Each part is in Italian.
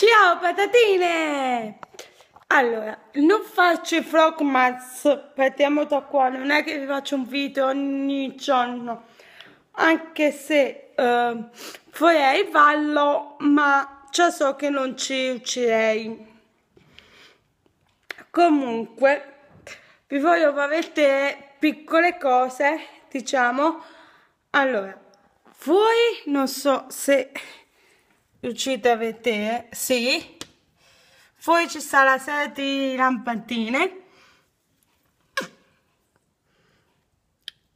Ciao patatine! Allora, non faccio i frogmats, partiamo da qua, non è che vi faccio un video ogni giorno, anche se eh, vorrei farlo, ma già so che non ci ucciderei. Comunque, vi voglio far vedere piccole cose, diciamo. Allora, voi non so se riuscite a vedere eh? sì poi ci sarà di lampantine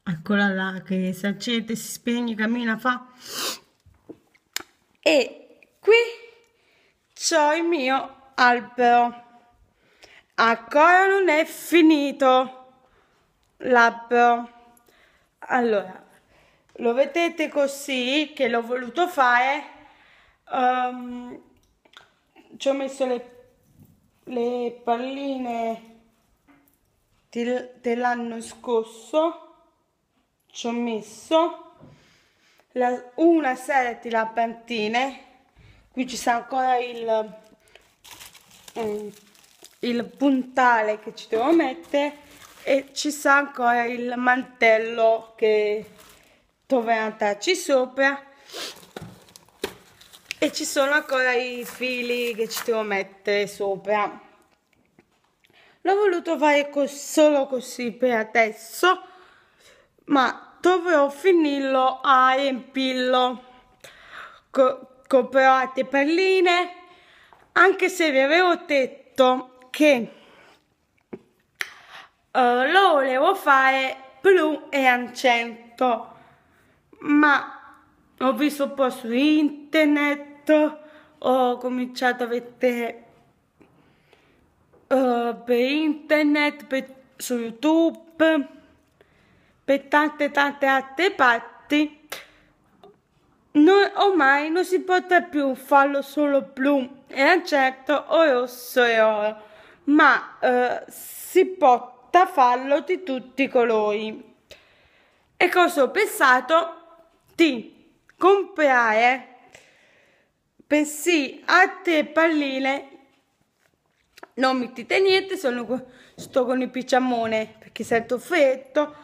eccola là che si accende si spegne cammina fa e qui c'ho il mio albero ancora non è finito l'albero allora lo vedete così che l'ho voluto fare um, ci ho messo le, le palline del, dell'anno scorso ci ho messo la, una serie di lampantine qui ci sta ancora il, um, il puntale che ci devo mettere e ci sta ancora il mantello che dovrà andarci sopra e ci sono ancora i fili che ci devo mettere sopra l'ho voluto fare co solo così per adesso ma dovrò finirlo a riempirlo co comprerò altre perline anche se vi avevo detto che uh, lo volevo fare blu e ancento ma ho visto un po' su internet letto ho cominciato a vedere uh, eh, per internet, per, su YouTube, per tante tante altre parti. Non, ormai non si potrà più farlo solo blu e accetto o rosso e oro, ma uh, si potrà farlo di tutti i colori. E cosa ho pensato? Di comprare Pensi a te palline, non mi dite niente, sono, sto con il picciamone perché sento freddo.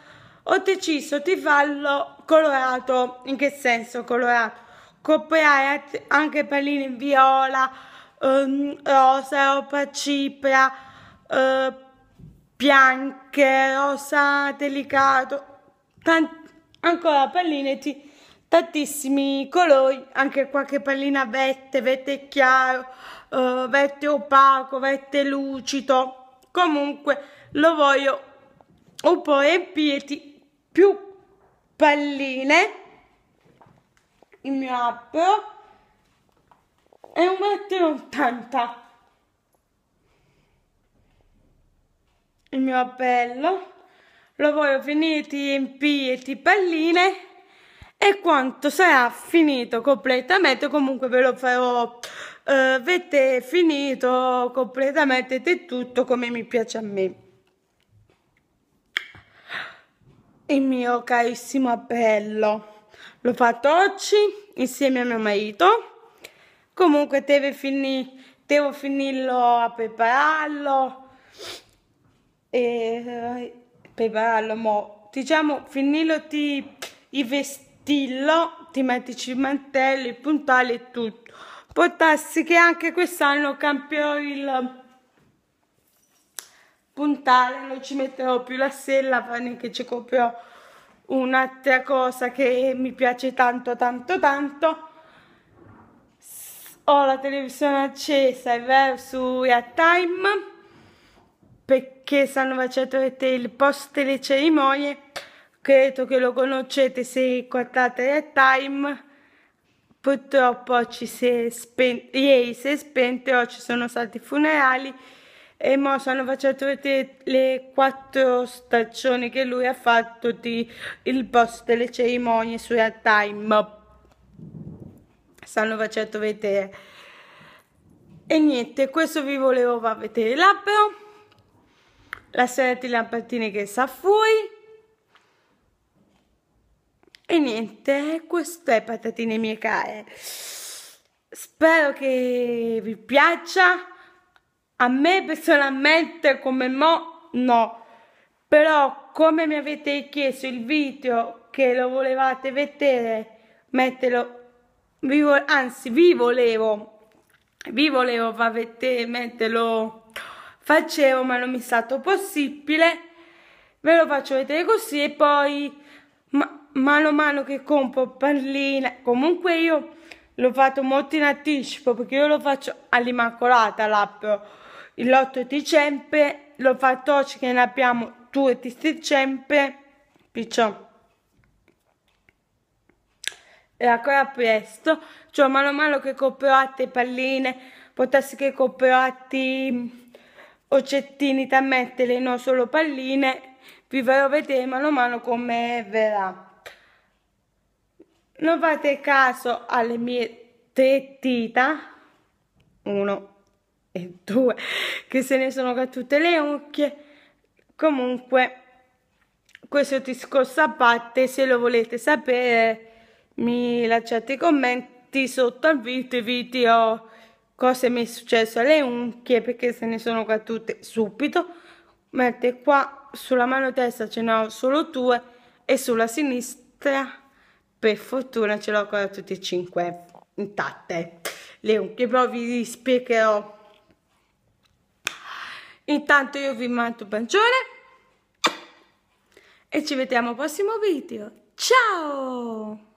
Ho deciso di farlo colorato, in che senso colorato? Comprare anche palline in viola, um, rosa, ropa cipra, uh, eh, bianche, rosa delicato, ancora palline di tantissimi colori, anche qualche pallina vette, vette chiaro, uh, vette opaco, vette lucido. Comunque lo voglio un po' riempirti più palline, il mio apro è un metro 80. Il mio appello lo voglio finire di riempire di palline e quanto sarà finito completamente comunque ve lo farò eh, vedere finito completamente di tutto come mi piace a me il mio carissimo appello l'ho fatto oggi insieme a mio marito comunque deve finire devo finirlo a prepararlo e eh, prepararlo mo diciamo finirlo di i vestiti dillo, ti metti i cimantelli, puntali e tutto. Può darsi che anche quest'anno cambiò il puntale, non ci metterò più la sella, fanno che ci comprò un'altra cosa che mi piace tanto tanto tanto. Ho la televisione accesa, è vero, su Time perché stanno facendo il post le cerimonie credo che lo conoscete se guardate il Time purtroppo ci si è spento, ieri si è spento, oggi sono stati i funerali e mo sono facendo vedere le quattro stagioni che lui ha fatto di il boss delle cerimonie su Real Time stanno facendo vedere e niente questo vi volevo far vedere labbro la serie di lampadine che sa fuori niente, questo è patatine mie care. Spero che vi piaccia. A me personalmente come mo no, però come mi avete chiesto il video che lo volevate vedere, metterlo vi anzi vi volevo vi volevo far vedere metterlo facevo ma non mi è stato possibile ve lo faccio vedere così e poi ma mano a mano che compro palline, comunque io l'ho fatto molto in anticipo perché io lo faccio all'Immacolata l'app l'8 dicembre, l'ho fatto oggi che ne abbiamo 2 di dicembre, perciò e ancora presto, cioè mano a mano che compro altre palline, potresti che compro altri oggettini da mettere, non solo palline, vi farò vedere mano a mano come verrà non fate caso alle mie tre dita, uno e due, che se ne sono cattute le unghie, comunque questo discorso a parte, se lo volete sapere mi lasciate i commenti sotto al video, cosa mi è successo alle unghie perché se ne sono cattute subito, mentre qua sulla mano destra ce ne ho solo due e sulla sinistra per fortuna ce l'ho ancora tutte e cinque intatte le che però vi spiegherò intanto io vi mando un bacione e ci vediamo al prossimo video ciao